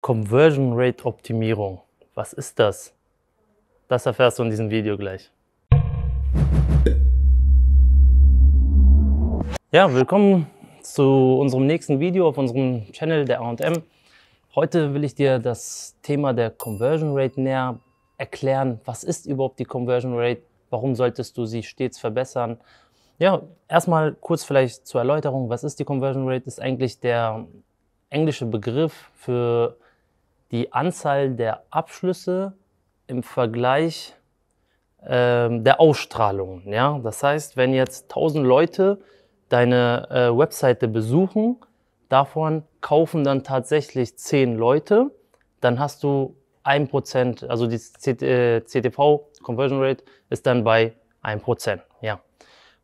Conversion Rate Optimierung. Was ist das? Das erfährst du in diesem Video gleich. Ja, willkommen zu unserem nächsten Video auf unserem Channel der A&M. Heute will ich dir das Thema der Conversion Rate näher erklären. Was ist überhaupt die Conversion Rate? Warum solltest du sie stets verbessern? Ja, erstmal kurz vielleicht zur Erläuterung. Was ist die Conversion Rate? Ist eigentlich der englische Begriff für die Anzahl der Abschlüsse im Vergleich ähm, der Ausstrahlung. Ja? Das heißt, wenn jetzt 1000 Leute deine äh, Webseite besuchen, davon kaufen dann tatsächlich 10 Leute, dann hast du 1%, also die CTV, äh, Conversion Rate, ist dann bei 1%.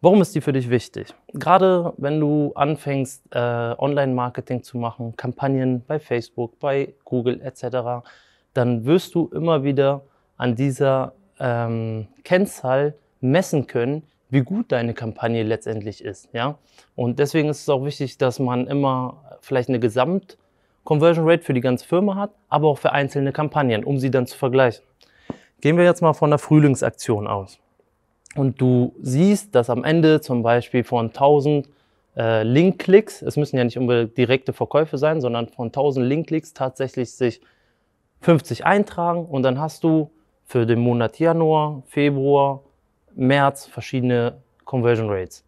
Warum ist die für dich wichtig? Gerade wenn du anfängst, äh, Online-Marketing zu machen, Kampagnen bei Facebook, bei Google etc., dann wirst du immer wieder an dieser ähm, Kennzahl messen können, wie gut deine Kampagne letztendlich ist. Ja? Und deswegen ist es auch wichtig, dass man immer vielleicht eine Gesamt-Conversion Rate für die ganze Firma hat, aber auch für einzelne Kampagnen, um sie dann zu vergleichen. Gehen wir jetzt mal von der Frühlingsaktion aus und du siehst, dass am Ende zum Beispiel von 1000 äh, Link-Klicks, es müssen ja nicht unbedingt direkte Verkäufe sein, sondern von 1000 Link-Klicks tatsächlich sich 50 eintragen und dann hast du für den Monat Januar, Februar, März verschiedene Conversion Rates.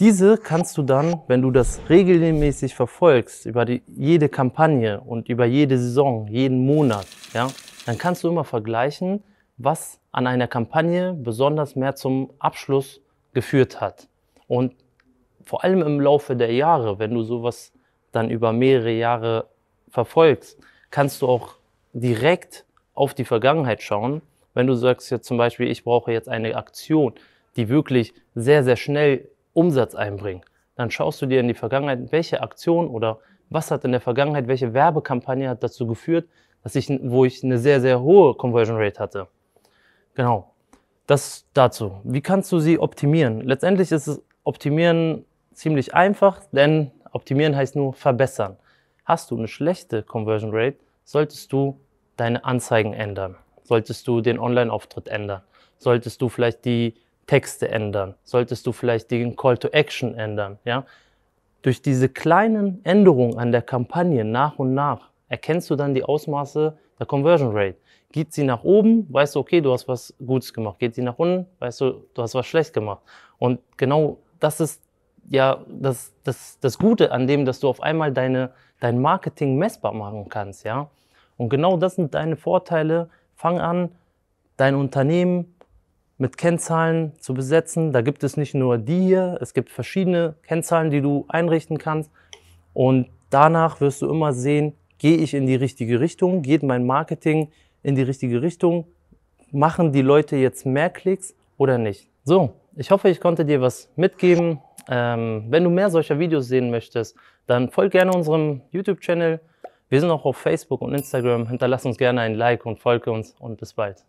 Diese kannst du dann, wenn du das regelmäßig verfolgst, über die, jede Kampagne und über jede Saison, jeden Monat, ja, dann kannst du immer vergleichen, was an einer Kampagne besonders mehr zum Abschluss geführt hat. Und vor allem im Laufe der Jahre, wenn du sowas dann über mehrere Jahre verfolgst, kannst du auch direkt auf die Vergangenheit schauen. Wenn du sagst jetzt zum Beispiel, ich brauche jetzt eine Aktion, die wirklich sehr, sehr schnell Umsatz einbringt, dann schaust du dir in die Vergangenheit, welche Aktion oder was hat in der Vergangenheit, welche Werbekampagne hat dazu geführt, dass ich, wo ich eine sehr, sehr hohe Conversion Rate hatte. Genau. Das dazu. Wie kannst du sie optimieren? Letztendlich ist es Optimieren ziemlich einfach, denn optimieren heißt nur verbessern. Hast du eine schlechte Conversion Rate, solltest du deine Anzeigen ändern. Solltest du den Online-Auftritt ändern. Solltest du vielleicht die Texte ändern. Solltest du vielleicht den Call to Action ändern. Ja? Durch diese kleinen Änderungen an der Kampagne nach und nach erkennst du dann die Ausmaße der Conversion Rate. Geht sie nach oben, weißt du, okay, du hast was Gutes gemacht. Geht sie nach unten, weißt du, du hast was schlecht gemacht. Und genau das ist ja das, das, das Gute an dem, dass du auf einmal deine, dein Marketing messbar machen kannst, ja. Und genau das sind deine Vorteile. Fang an, dein Unternehmen mit Kennzahlen zu besetzen. Da gibt es nicht nur die hier, es gibt verschiedene Kennzahlen, die du einrichten kannst. Und danach wirst du immer sehen, gehe ich in die richtige Richtung, geht mein Marketing in die richtige Richtung, machen die Leute jetzt mehr Klicks oder nicht. So, ich hoffe, ich konnte dir was mitgeben. Ähm, wenn du mehr solcher Videos sehen möchtest, dann folg gerne unserem YouTube-Channel. Wir sind auch auf Facebook und Instagram. Hinterlass uns gerne ein Like und folge uns und bis bald.